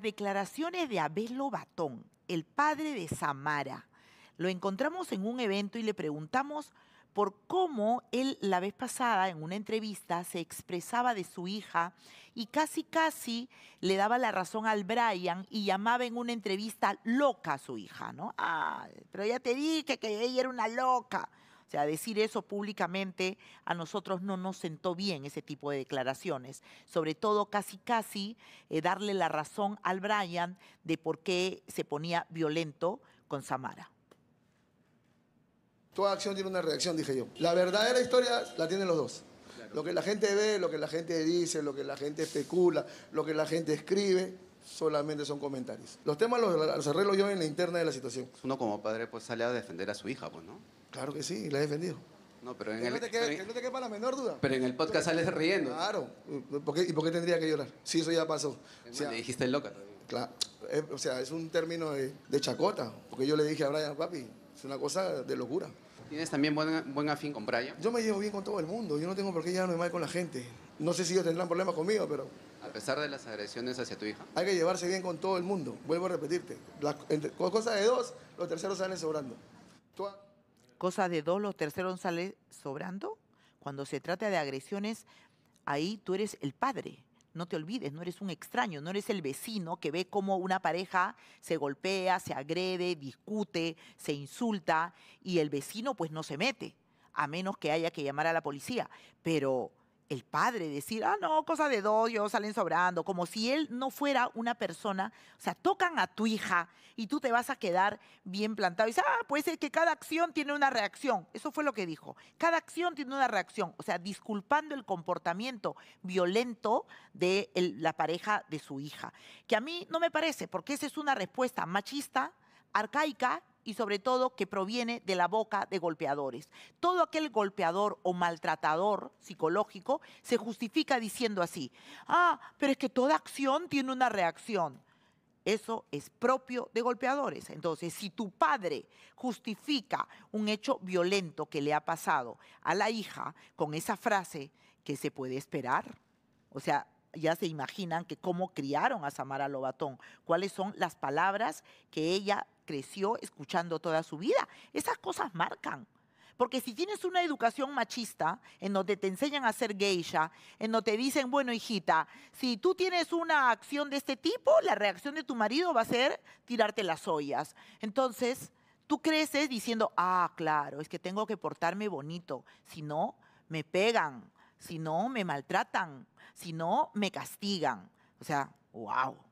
declaraciones de Abel Lobatón, el padre de Samara. Lo encontramos en un evento y le preguntamos por cómo él la vez pasada en una entrevista se expresaba de su hija y casi casi le daba la razón al Brian y llamaba en una entrevista loca a su hija, ¿no? Ah, pero ya te dije que ella era una loca. O sea, decir eso públicamente a nosotros no nos sentó bien ese tipo de declaraciones. Sobre todo casi casi eh, darle la razón al Brian de por qué se ponía violento con Samara. Toda acción tiene una reacción, dije yo. La verdadera historia la tienen los dos. Lo que la gente ve, lo que la gente dice, lo que la gente especula, lo que la gente escribe, solamente son comentarios. Los temas los, los arreglo yo en la interna de la situación. Uno como padre pues sale a defender a su hija, pues, ¿no? Claro que sí, la he defendido. No, pero en el, la menor duda. Pero en el podcast sales riendo. Claro. ¿Y por qué tendría que llorar? Sí, eso ya pasó. O le dijiste loca Claro. Eh, o sea, es un término de, chacota. Porque yo le dije a Brian, papi, es una cosa de locura. ¿Tienes también buen, afín con Brian? Yo me llevo bien con todo el mundo. Yo no tengo por qué llevarme mal con la gente. No sé si ellos tendrán problemas conmigo, pero... A pesar de las agresiones hacia tu hija. Hay que llevarse bien con todo el mundo. Vuelvo a repetirte. Con cosas de dos, los terceros salen sobrando. Tú, cosas de dos, los terceros sale sobrando. Cuando se trata de agresiones, ahí tú eres el padre. No te olvides, no eres un extraño, no eres el vecino que ve cómo una pareja se golpea, se agrede, discute, se insulta y el vecino pues no se mete, a menos que haya que llamar a la policía. Pero el padre decir, ah, no, cosa de dos, salen sobrando, como si él no fuera una persona, o sea, tocan a tu hija y tú te vas a quedar bien plantado. Y dices, ah, puede ser que cada acción tiene una reacción. Eso fue lo que dijo. Cada acción tiene una reacción, o sea, disculpando el comportamiento violento de la pareja de su hija, que a mí no me parece, porque esa es una respuesta machista, arcaica y sobre todo que proviene de la boca de golpeadores. Todo aquel golpeador o maltratador psicológico se justifica diciendo así, ah, pero es que toda acción tiene una reacción. Eso es propio de golpeadores. Entonces, si tu padre justifica un hecho violento que le ha pasado a la hija con esa frase, ¿qué se puede esperar? O sea, ya se imaginan que cómo criaron a Samara Lobatón, cuáles son las palabras que ella creció escuchando toda su vida. Esas cosas marcan. Porque si tienes una educación machista, en donde te enseñan a ser geisha, en donde te dicen, bueno, hijita, si tú tienes una acción de este tipo, la reacción de tu marido va a ser tirarte las ollas. Entonces, tú creces diciendo, ah, claro, es que tengo que portarme bonito, si no, me pegan, si no, me maltratan, si no, me castigan. O sea, wow.